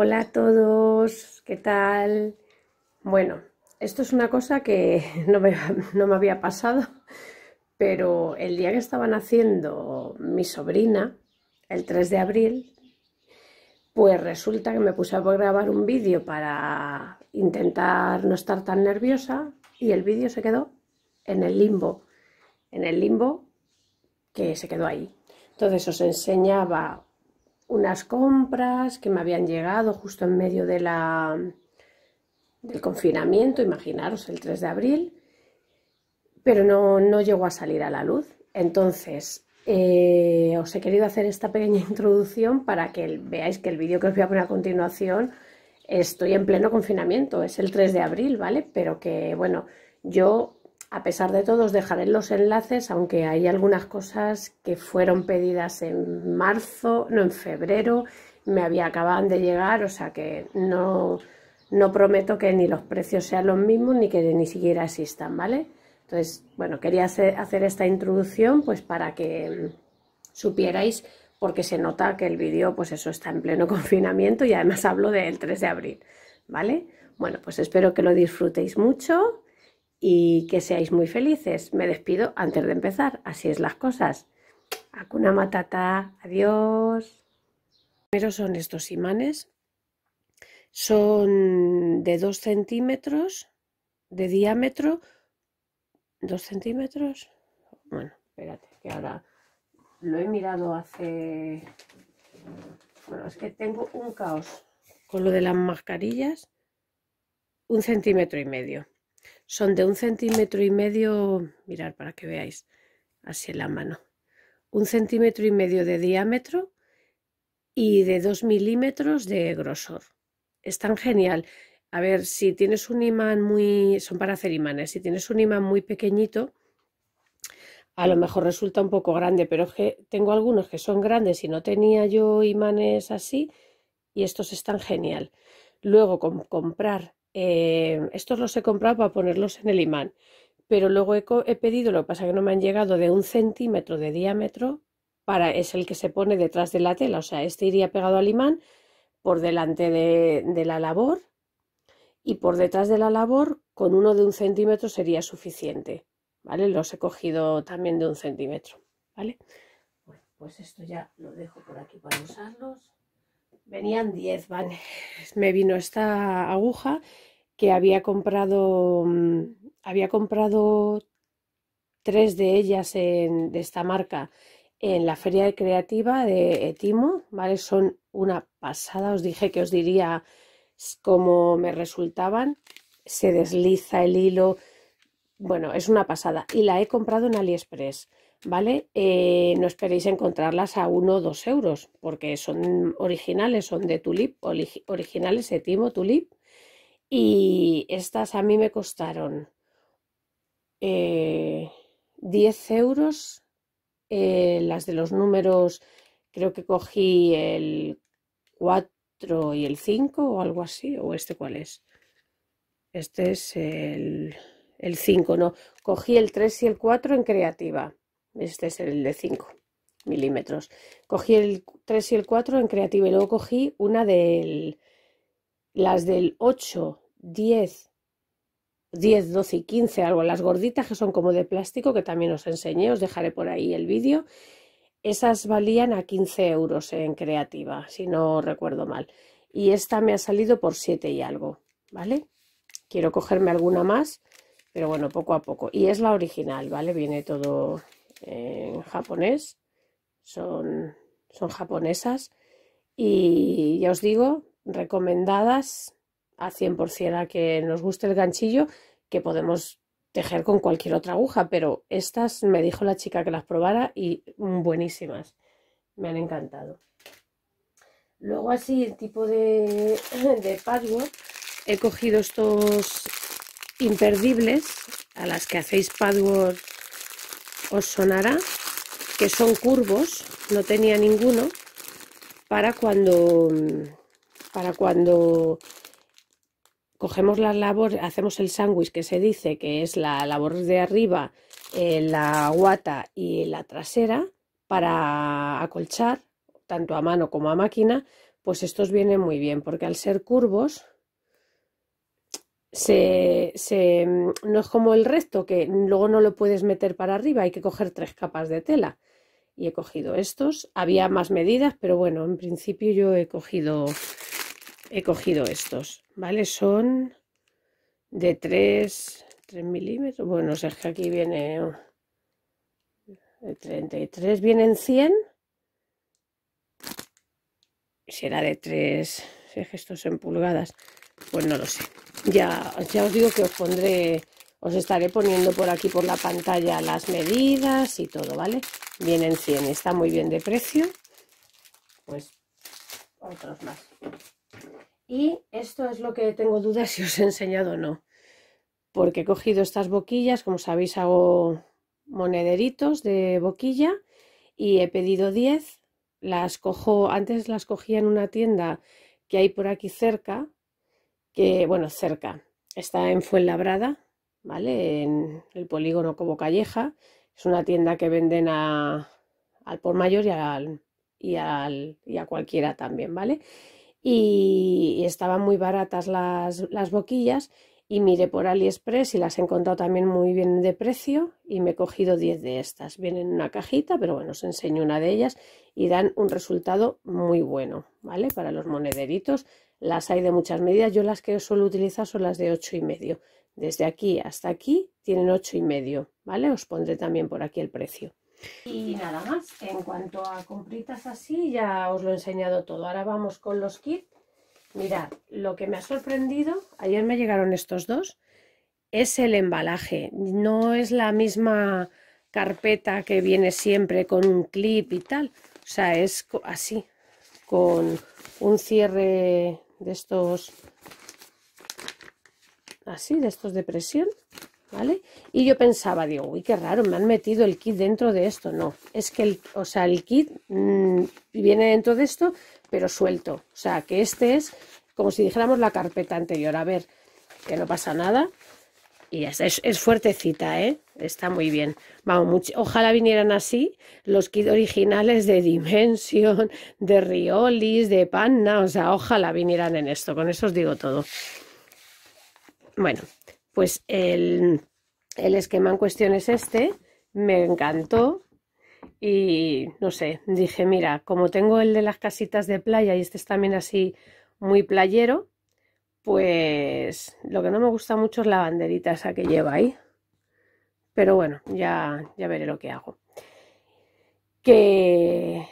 Hola a todos, ¿qué tal? Bueno, esto es una cosa que no me, había pasado, pero el día que estaba naciendo mi sobrina, el 3 de abril, pues resulta que me puse a grabar un vídeo para intentar no estar tan nerviosa y el vídeo se quedó en el limbo, en el limbo que se quedó ahí. Entonces os enseñaba unas compras que me habían llegado justo en medio de la, del confinamiento, imaginaros, el 3 de abril, pero no, llegó a salir a la luz. Entonces, eh, os he querido hacer esta pequeña introducción para que veáis que el vídeo que os voy a poner a continuación estoy en pleno confinamiento, es el 3 de abril, ¿vale? Pero que, bueno, yo a pesar de todo, os dejaré los enlaces, aunque hay algunas cosas que fueron pedidas en marzo, no en febrero, me había acabado de llegar, o sea que no, no prometo que ni los precios sean los mismos ni que ni siquiera existan, ¿vale? Entonces, bueno, quería hacer esta introducción pues para que supierais porque se nota que el vídeo pues eso está en pleno confinamiento y además hablo del 3 de abril, ¿vale? Bueno, pues espero que lo disfrutéis mucho y que seáis muy felices. Me despido antes de empezar, así es las cosas. Hakuna matata, adiós. Primero son estos imanes, son de 2 centímetros de diámetro, 2 centímetros. Bueno, espérate, que ahora lo he mirado hace. Bueno, es que tengo un caos con lo de las mascarillas, un centímetro y medio. Son de un centímetro y medio, mirar para que veáis, así en la mano. Un centímetro y medio de diámetro y de 2 milímetros de grosor. Están genial. A ver, si tienes un imán muy... son para hacer imanes. Si tienes un imán muy pequeñito, a lo mejor resulta un poco grande, pero que tengo algunos que son grandes y no tenía yo imanes así y estos están genial. Luego con comprar Em, estos los he comprado para ponerlos en el imán, pero luego he, pedido, lo que pasa que no me han llegado, de un centímetro de diámetro, para, es el que se pone detrás de la tela, o sea, este iría pegado al imán por delante de, la labor y por detrás de la labor con uno de un centímetro sería suficiente, ¿vale? Los he cogido también de un centímetro, ¿vale? pues esto ya lo dejo por aquí para usarlos. Venían 10, vale. Me vino esta aguja que había comprado, mm, había comprado tres de ellas de esta marca en la feria creativa de Etimo, ¿vale? Son una pasada, os dije que os diría cómo me resultaban. Se desliza el hilo, bueno, es una pasada. Y la he comprado en AliExpress. ¿vale? Eh, no esperéis encontrarlas a 1 o 2 euros, porque son originales, son de Tulip, originales de Timo Tulip. Y estas a mí me costaron 10 eh, euros, eh, las de los números, creo que cogí el 4 y el 5 o algo así, o este cuál es. Este es el, el 5, no, cogí el 3 y el 4 en creativa este es el de 5 milímetros. Cogí el 3 y el 4 en creativa y luego cogí una de las del 8, 10, 10, 12 y 15, algo. Las gorditas que son como de plástico, que también os enseñé, os dejaré por ahí el vídeo. Esas valían a 15 euros en creativa, si no recuerdo mal. Y esta me ha salido por 7 y algo, ¿vale? Quiero cogerme alguna más pero bueno, poco a poco. Y es la original, ¿vale? Viene todo en japonés, son, son japonesas y ya os digo, recomendadas a 100% a que nos guste el ganchillo, que podemos tejer con cualquier otra aguja, pero estas me dijo la chica que las probara y buenísimas, me han encantado. Luego así, el tipo de, de he cogido estos imperdibles a las que hacéis padwork os sonará que son curvos, no tenía ninguno, para cuando, para cogemos las labores, hacemos el sándwich que se dice que es la labor de arriba, eh, la guata y la trasera, para acolchar, tanto a mano como a máquina, pues estos vienen muy bien, porque al ser curvos se, mm, no es como el resto, que luego no lo puedes meter para arriba, hay que coger tres capas de tela. Y he cogido estos, había más medidas, pero bueno, en principio yo he cogido, he cogido estos, ¿vale? Son de 3, 3 milímetros, bueno, es que aquí viene de 33, vienen 100, era de 3, si es que estos en pulgadas, pues no lo sé, ya, os digo que os pondré, os estaré poniendo por aquí por la pantalla las medidas y todo, ¿vale? Vienen 100, está muy bien de precio. Pues otros más. Y esto es lo que tengo dudas si os he enseñado o no. Porque he cogido estas boquillas, como sabéis hago monederitos de boquilla y he pedido 10. Las cojo, antes las cogía en una tienda que hay por aquí cerca, que, bueno, cerca, está en Fuenlabrada, ¿vale? En el polígono como Calleja. Es una tienda que venden al por mayor y, al, y, y a cualquiera también, ¿vale? Y, estaban muy baratas las, las boquillas y miré por AliExpress y las he encontrado también muy bien de precio y me he cogido 10 de estas. Vienen en una cajita, pero bueno, os enseño una de ellas y dan un resultado muy bueno, ¿vale? Para los monederitos las hay de muchas medidas, yo las que suelo utilizar son las de ocho y medio. Desde aquí hasta aquí tienen ocho y medio, ¿vale? Os pondré también por aquí el precio. Y nada más, en cuanto a compritas así, ya os lo he enseñado todo. Ahora vamos con los kits. Mirad, lo que me ha sorprendido, ayer me llegaron estos dos, es el embalaje. No es la misma carpeta que viene siempre con un clip y tal. O sea, es así, con un cierre de estos así, de estos de presión, ¿vale? Y yo pensaba, digo, uy, qué raro, me han metido el kit dentro de esto. No, es que el, o sea, el kit mm, viene dentro de esto, pero suelto. O sea, que este es como si dijéramos la carpeta anterior. A ver, que no pasa nada, y es, es, fuertecita, ¿eh? Está muy bien. Vamos, ojalá vinieran así los kits originales de Dimension, de Riolis, de Panna. O sea, ojalá vinieran en esto. Con eso os digo todo. Bueno, pues el, el esquema en cuestión es este. Me encantó. Y no sé, dije, mira, como tengo el de las casitas de playa y este es también así muy playero, pues lo que no me gusta mucho es la banderita esa que lleva ahí. Pero bueno, ya, ya veré lo que hago. Que,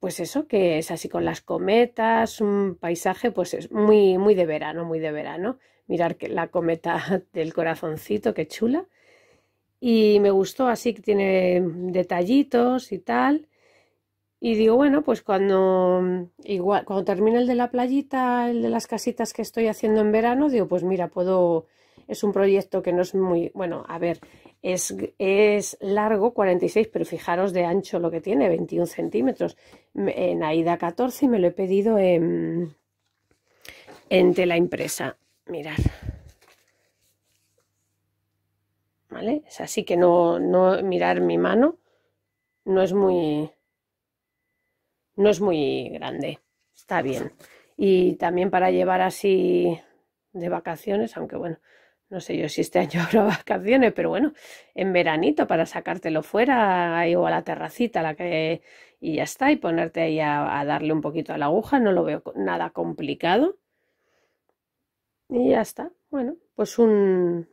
pues eso, que es así con las cometas, un paisaje, pues es muy, muy de verano, muy de verano. Mirar que la cometa del corazoncito, qué chula. Y me gustó así que tiene detallitos y tal. Y digo, bueno, pues cuando, mm, igual, cuando termine el de la playita, el de las casitas que estoy haciendo en verano, digo, pues mira, puedo, es un proyecto que no es muy, bueno, a ver, es, es largo, 46, pero fijaros de ancho lo que tiene, 21 centímetros. En Aida 14 y me lo he pedido en, en tela impresa. Mirad. ¿Vale? Es así que no, no mirar mi mano no es muy no es muy grande, está bien. Y también para llevar así de vacaciones, aunque bueno, no sé yo si este año habrá vacaciones, pero bueno, en veranito para sacártelo fuera ahí, o a la terracita la que, y ya está, y ponerte ahí a, darle un poquito a la aguja, no lo veo nada complicado. Y ya está, bueno, pues un...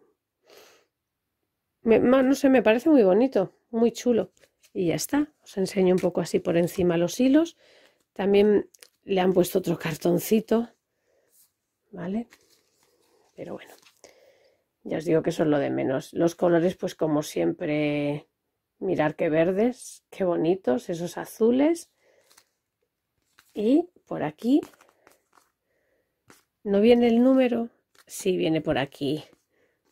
no sé, me parece muy bonito, muy chulo y ya está. Os enseño un poco así por encima los hilos. También le han puesto otro cartoncito, ¿vale? Pero bueno, ya os digo que son lo de menos. Los colores, pues como siempre, mirar qué verdes, qué bonitos, esos azules. Y por aquí, ¿no viene el número? Sí, viene por aquí.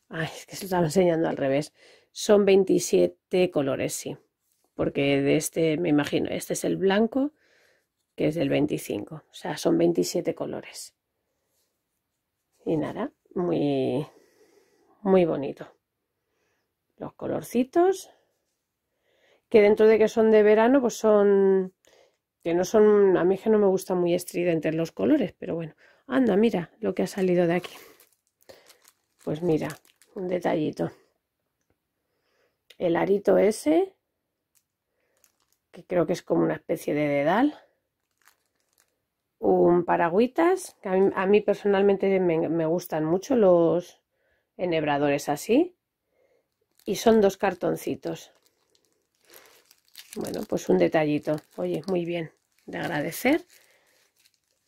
Ay, es que se lo estaba enseñando al revés. Son 27 colores, sí porque de este, me imagino, este es el blanco, que es del 25, o sea, son 27 colores. Y nada, muy, muy bonito. Los colorcitos, que dentro de que son de verano, pues son, que no son, a mí que no me gusta muy estridentes los colores, pero bueno, anda, mira lo que ha salido de aquí. Pues mira, un detallito. El arito ese, que creo que es como una especie de dedal, un paragüitas, que a mí, personalmente me, gustan mucho los enhebradores así, y son dos cartoncitos. Bueno, pues un detallito, oye, muy bien, de agradecer,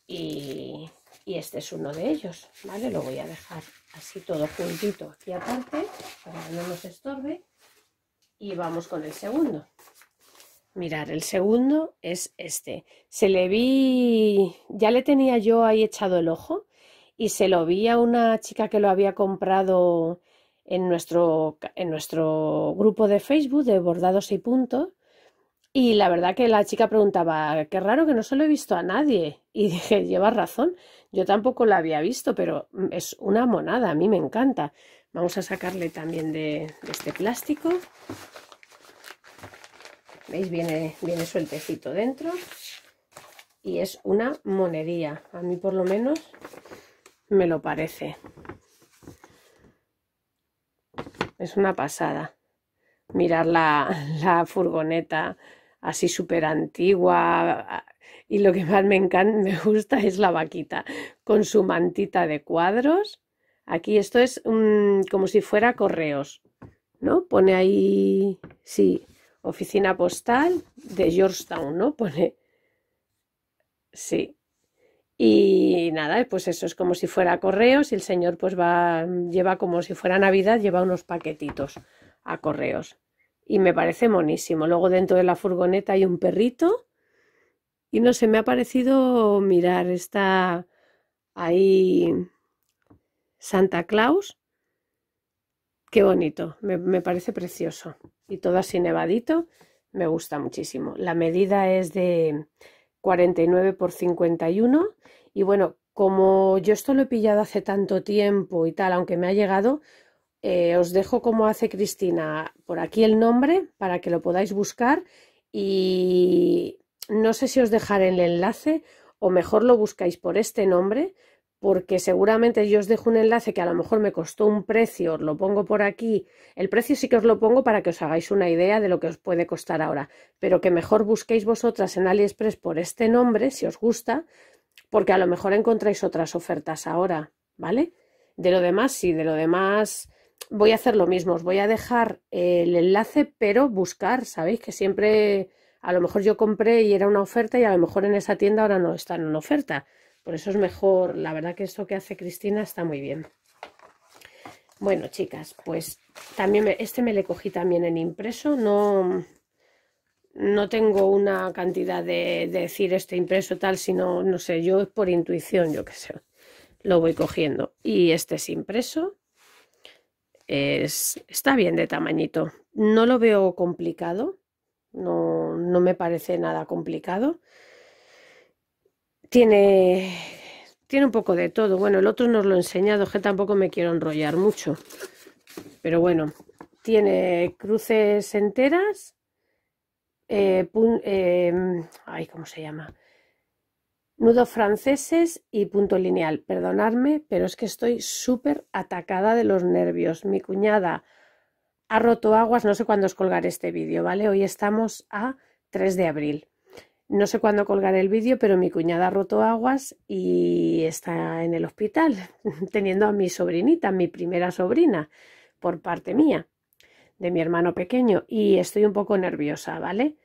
y, este es uno de ellos, ¿vale? Lo voy a dejar así todo juntito aquí aparte, para que no nos estorbe, y vamos con el segundo. Mirar, el segundo es este. Se le vi, ya le tenía yo ahí echado el ojo y se lo vi a una chica que lo había comprado en nuestro, en nuestro grupo de Facebook de bordados y Punto Y la verdad que la chica preguntaba, qué raro que no se lo he visto a nadie. Y dije, lleva razón, yo tampoco la había visto, pero mm, es una monada, a mí me encanta. Vamos a sacarle también de este plástico veis viene, sueltecito dentro y es una monería a mí por lo menos me lo parece es una pasada mirar la, furgoneta así súper antigua y lo que más me encanta me gusta es la vaquita con su mantita de cuadros aquí esto es como si fuera correos no pone ahí sí oficina postal de Georgetown, ¿no? Pone. Sí. Y nada, pues eso es como si fuera correos y el señor pues va, lleva como si fuera Navidad, lleva unos paquetitos a correos. Y me parece monísimo. Luego dentro de la furgoneta hay un perrito y no sé, me ha parecido mirar, está ahí Santa Claus. Qué bonito, me parece precioso y todo así nevadito, me gusta muchísimo. La medida es de 49 por 51 y bueno, como yo esto lo he pillado hace tanto tiempo y tal, aunque me ha llegado, eh, os dejo como hace Cristina por aquí el nombre para que lo podáis buscar y no sé si os dejaré el enlace o mejor lo buscáis por este nombre porque seguramente yo os dejo un enlace que a lo mejor me costó un precio, os lo pongo por aquí. El precio sí que os lo pongo para que os hagáis una idea de lo que os puede costar ahora, pero que mejor busquéis vosotras en AliExpress por este nombre, si os gusta, porque a lo mejor encontráis otras ofertas ahora, ¿vale? De lo demás, sí, de lo demás voy a hacer lo mismo, os voy a dejar el enlace, pero buscar, ¿sabéis? Que siempre, a lo mejor yo compré y era una oferta y a lo mejor en esa tienda ahora no está en una oferta. Por eso es mejor, la verdad que esto que hace Cristina está muy bien. Bueno, chicas, pues también este me le cogí también en impreso, no, no tengo una cantidad de, decir este impreso tal, sino, no sé, yo por intuición, yo qué sé, lo voy cogiendo. Y este es impreso, es, está bien de tamañito, no lo veo complicado, no, no me parece nada complicado tiene, tiene un poco de todo. Bueno, el otro nos lo he enseñado, que tampoco me quiero enrollar mucho. Pero bueno, tiene cruces enteras, eh, em, ay, ¿cómo se llama? Nudos franceses y punto lineal. Perdonadme, pero es que estoy súper atacada de los nervios. Mi cuñada ha roto aguas, no sé cuándo os colgar este vídeo, ¿vale? Hoy estamos a 3 de abril. No sé cuándo colgaré el vídeo, pero mi cuñada ha roto aguas y está en el hospital, teniendo a mi sobrinita, mi primera sobrina, por parte mía, de mi hermano pequeño, y estoy un poco nerviosa, ¿vale?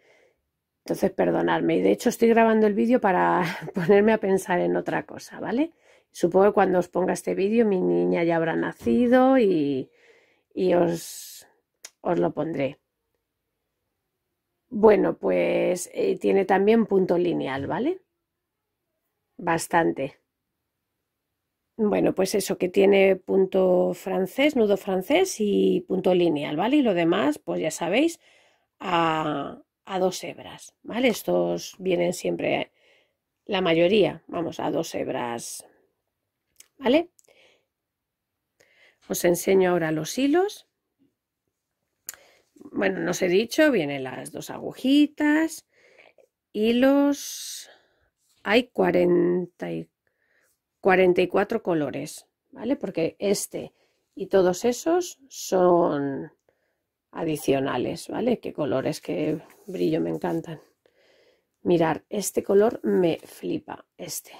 Entonces, perdonadme. Y de hecho, estoy grabando el vídeo para ponerme a pensar en otra cosa, ¿vale? Supongo que cuando os ponga este vídeo, mi niña ya habrá nacido y, y os, os lo pondré. Bueno, pues eh, tiene también punto lineal, ¿vale? Bastante. Bueno, pues eso, que tiene punto francés, nudo francés y punto lineal, ¿vale? Y lo demás, pues ya sabéis, a dos hebras, ¿vale? Estos vienen siempre, la mayoría, vamos, a dos hebras, ¿vale? Os enseño ahora los hilos bueno, no he dicho, vienen las dos agujitas, hilos, hay 44 colores, ¿vale? Porque este y todos esos son adicionales, ¿vale? Qué colores, qué brillo, me encantan. Mirar, este color me flipa, este.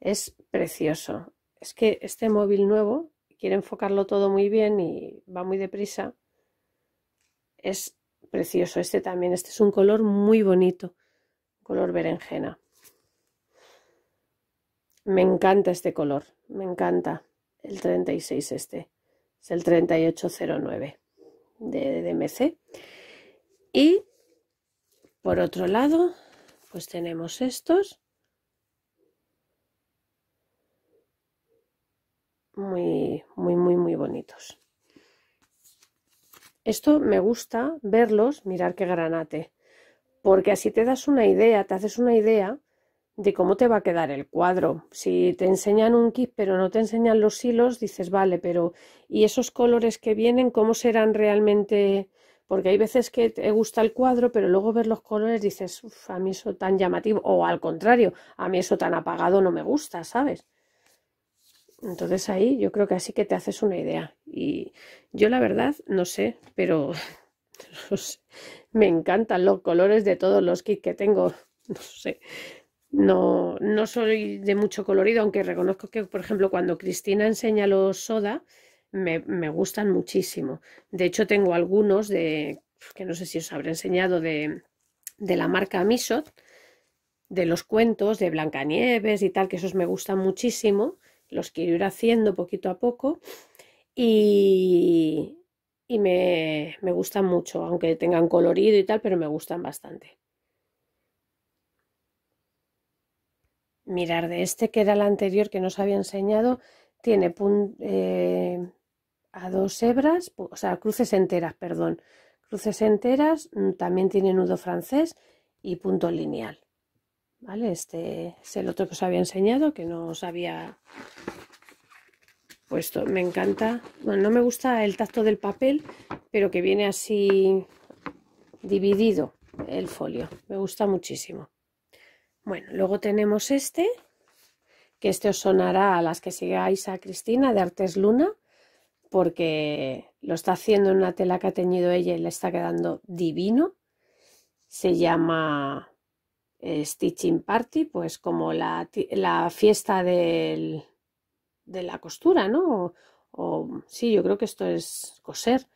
Es precioso. Es que este móvil nuevo quiere enfocarlo todo muy bien y va muy deprisa es precioso este también. Este es un color muy bonito, color berenjena. Me encanta este color, me encanta el 36 este. Es el 3809 de DMC. Y por otro lado, pues tenemos estos. Muy, muy, muy, muy bonitos. Esto me gusta verlos, mirar qué granate, porque así te das una idea, te haces una idea de cómo te va a quedar el cuadro. Si te enseñan un kit pero no te enseñan los hilos, dices, vale, pero ¿y esos colores que vienen cómo serán realmente? Porque hay veces que te gusta el cuadro, pero luego ver los colores dices, uff, a mí eso tan llamativo, o al contrario, a mí eso tan apagado no me gusta, ¿sabes? Entonces ahí yo creo que así que te haces una idea. Y yo la verdad no sé, pero me encantan los colores de todos los kits que tengo. No sé, no, no soy de mucho colorido, aunque reconozco que, por ejemplo, cuando Cristina enseña los soda, me, gustan muchísimo. De hecho, tengo algunos de que no sé si os habré enseñado de, de la marca Misot, de los cuentos de Blancanieves y tal, que esos me gustan muchísimo los quiero ir haciendo poquito a poco y, y me, me gustan mucho, aunque tengan colorido y tal, pero me gustan bastante. mirar de este que era el anterior que nos había enseñado, tiene eh, a dos hebras, o sea, cruces enteras, perdón, cruces enteras, mm, también tiene nudo francés y punto lineal. Este es el otro que os había enseñado, que no os había puesto. Me encanta. Bueno, no me gusta el tacto del papel, pero que viene así dividido el folio. Me gusta muchísimo. Bueno, luego tenemos este, que este os sonará a las que sigáis a Cristina de Artes Luna, porque lo está haciendo en una tela que ha teñido ella y le está quedando divino. Se llama eh, stitching party, pues como la, la fiesta de la costura, ¿no? sí, yo creo que esto es coser.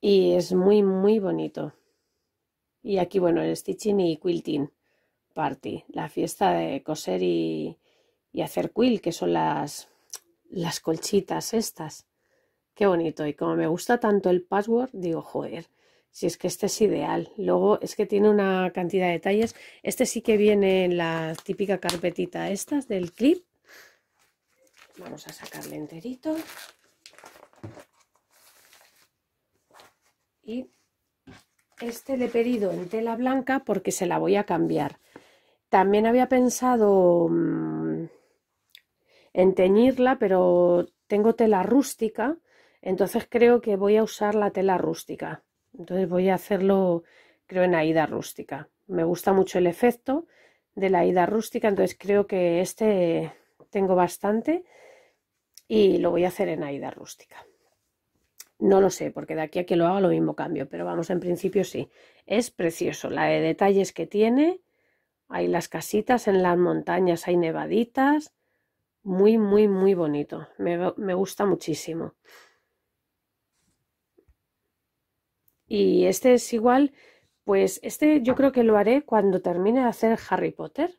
Y es muy, muy bonito. Y aquí, bueno, el stitching y quilting party, la fiesta de coser y, hacer quilt, que son las, las colchitas estas. Qué bonito. Y como me gusta tanto el password, digo, joder, si es que este es ideal. Luego es que tiene una cantidad de detalles. Este sí que viene en la típica carpetita estas del clip. Vamos a sacarle enterito. Y este le he pedido en tela blanca porque se la voy a cambiar. También había pensado mm, en teñirla, pero tengo tela rústica, entonces creo que voy a usar la tela rústica. Entonces voy a hacerlo, creo, en Aida rústica. Me gusta mucho el efecto de la Aida rústica, entonces creo que este tengo bastante y lo voy a hacer en Aida rústica. No lo sé, porque de aquí a que lo haga lo mismo cambio, pero vamos, en principio sí. Es precioso, la de detalles que tiene, hay las casitas en las montañas, hay nevaditas, muy, muy, muy bonito, me, me gusta muchísimo. Y este es igual, pues este yo creo que lo haré cuando termine de hacer Harry Potter,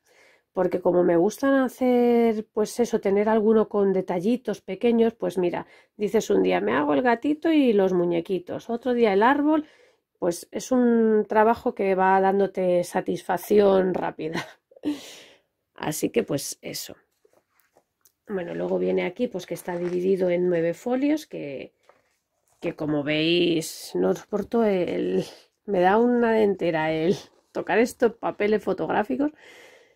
porque como me gustan hacer, pues eso, tener alguno con detallitos pequeños, pues mira, dices un día me hago el gatito y los muñequitos, otro día el árbol, pues es un trabajo que va dándote satisfacción rápida. Así que pues eso. Bueno, luego viene aquí, pues que está dividido en nueve folios, que, que como veis no soporto el... me da una dentera el tocar estos papeles fotográficos.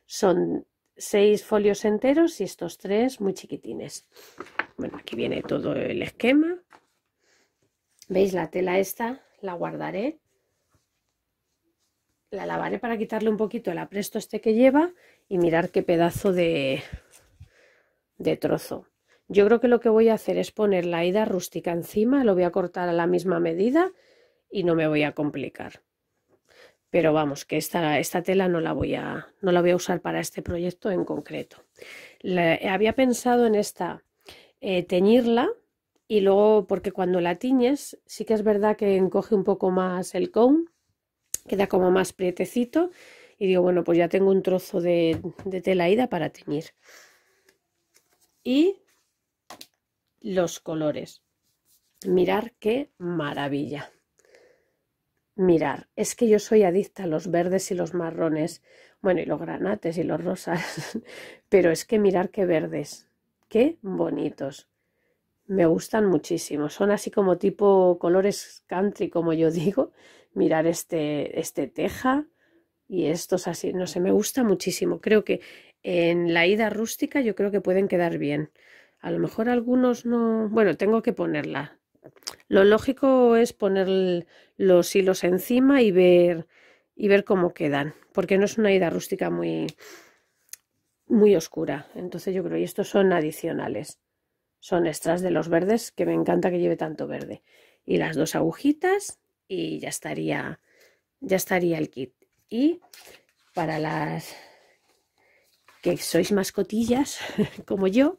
Son seis folios enteros y estos tres muy chiquitines. Bueno, aquí viene todo el esquema. ¿Veis la tela esta? La guardaré. La lavaré para quitarle un poquito el apresto este que lleva y mirar qué pedazo de, de trozo. Yo creo que lo que voy a hacer es poner la ida rústica encima, lo voy a cortar a la misma medida y no me voy a complicar. Pero vamos, que esta, esta tela no la, voy a, no la voy a usar para este proyecto en concreto. había pensado en esta eh, teñirla y luego, porque cuando la tiñes, sí que es verdad que encoge un poco más el cone, queda como más prietecito. Y digo, bueno, pues ya tengo un trozo de, de tela ida para teñir. Y los colores. Mirar qué maravilla. Mirar, es que yo soy adicta a los verdes y los marrones, bueno, y los granates y los rosas, pero es que mirar qué verdes, qué bonitos. Me gustan muchísimo, son así como tipo colores country, como yo digo. Mirar este, este teja y estos así, no sé, me gusta muchísimo. Creo que en la ida rústica yo creo que pueden quedar bien. A lo mejor algunos no... Bueno, tengo que ponerla. Lo lógico es poner los hilos encima y ver, y ver cómo quedan, porque no es una ida rústica muy, muy oscura. Entonces yo creo, y estos son adicionales. Son extras de los verdes, que me encanta que lleve tanto verde. Y las dos agujitas y ya estaría, ya estaría el kit. Y para las que sois mascotillas como yo,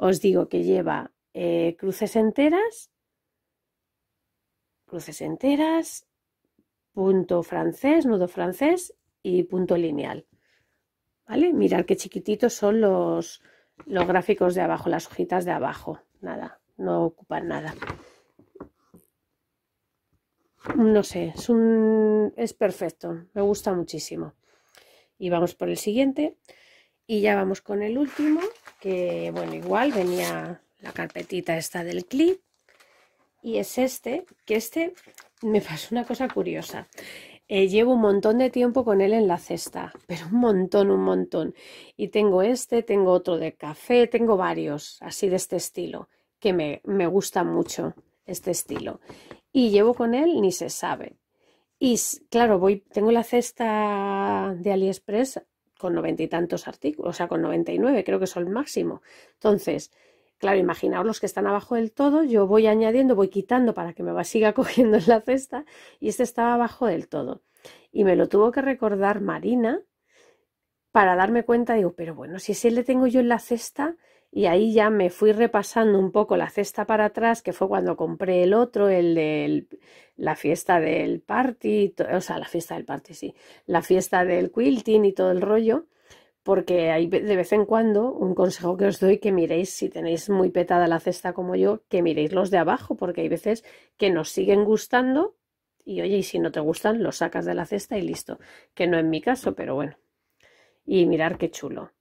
os digo que lleva eh, cruces enteras, cruces enteras, punto francés, nudo francés y punto lineal. ¿Vale? Mirad qué chiquititos son los, los gráficos de abajo, las hojitas de abajo. Nada, no ocupan nada. No sé, es, un, es perfecto, me gusta muchísimo. Y vamos por el siguiente. Y ya vamos con el último, que bueno, igual venía la carpetita esta del clip y es este, que este me pasó una cosa curiosa. Eh, llevo un montón de tiempo con él en la cesta, pero un montón, un montón. Y tengo este, tengo otro de café, tengo varios así de este estilo, que me, me gusta mucho este estilo. Y llevo con él ni se sabe. Y claro, voy, tengo la cesta de AliExpress con noventa y tantos artículos, o sea, con noventa y nueve creo que es el máximo. Entonces, claro, imaginaos los que están abajo del todo, yo voy añadiendo, voy quitando para que me siga cogiendo en la cesta, y este estaba abajo del todo. Y me lo tuvo que recordar Marina para darme cuenta, digo, pero bueno, si ese le tengo yo en la cesta, y ahí ya me fui repasando un poco la cesta para atrás, que fue cuando compré el otro, el de la fiesta del party, o sea, la fiesta del party, sí, la fiesta del quilting y todo el rollo, porque hay de vez en cuando un consejo que os doy que miréis, si tenéis muy petada la cesta como yo, que miréis los de abajo, porque hay veces que nos siguen gustando y oye, y si no te gustan, los sacas de la cesta y listo, que no en mi caso, pero bueno. Y mirar qué chulo,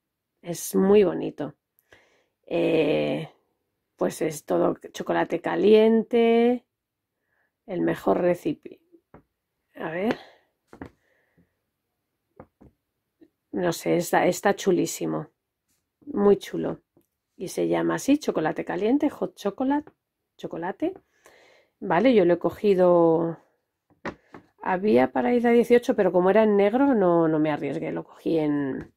es muy bonito. Eh, pues es todo chocolate caliente, el mejor recipe. A ver. No sé, está, está chulísimo. Muy chulo. Y se llama así, chocolate caliente, hot chocolate, chocolate. Vale, yo lo he cogido... Había para Aida 18, pero como era en negro no, me arriesgué, lo cogí en,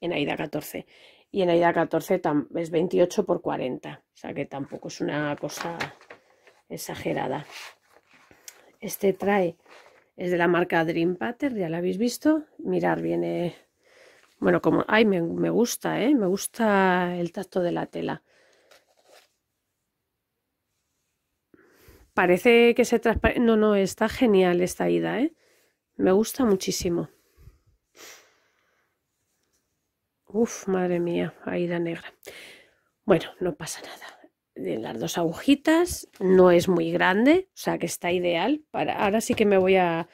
en Aida 14 y en la ida 14 es 28 por 40, o sea que tampoco es una cosa exagerada. Este trae, es de la marca Dream Pattern, ya lo habéis visto, mirar viene, bueno, como, ay, me, me gusta, ¿eh? me gusta el tacto de la tela. Parece que se transparente. No, no, está genial esta ida, ¿eh? Me gusta muchísimo. Uf, madre mía, Aida negra. Bueno, no pasa nada. De las dos agujitas, no es muy grande, o sea que está ideal. Para... Ahora sí que me voy a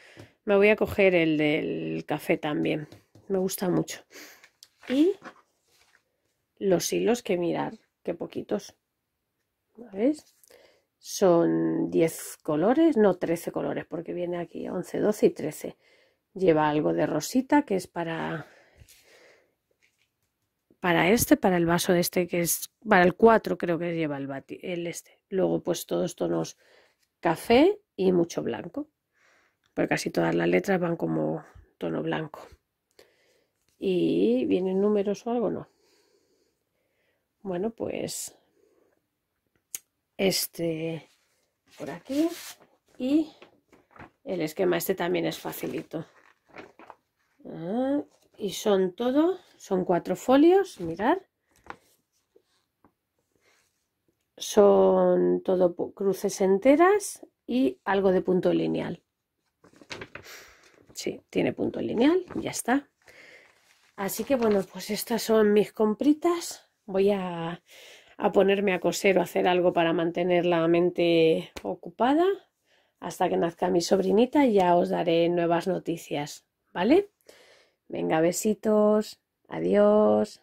me voy a coger el del café también. Me gusta mucho. Y los hilos que mirar, que poquitos. ¿Ves? Son 10 colores, no 13 colores, porque viene aquí 11, 12 y 13. Lleva algo de rosita, que es para para este, para el vaso de este que es, para el 4 creo que lleva el, bati, el este. Luego pues todos tonos café y mucho blanco, porque casi todas las letras van como tono blanco. ¿Y vienen números o algo? No. Bueno, pues este por aquí y el esquema este también es facilito. Ah, y son todo, son cuatro folios, mirad. Son todo cruces enteras y algo de punto lineal. Sí, tiene punto lineal, ya está. Así que bueno, pues estas son mis compritas. Voy a, ponerme a coser o hacer algo para mantener la mente ocupada hasta que nazca mi sobrinita y ya os daré nuevas noticias, ¿vale? Venga, besitos. Adiós.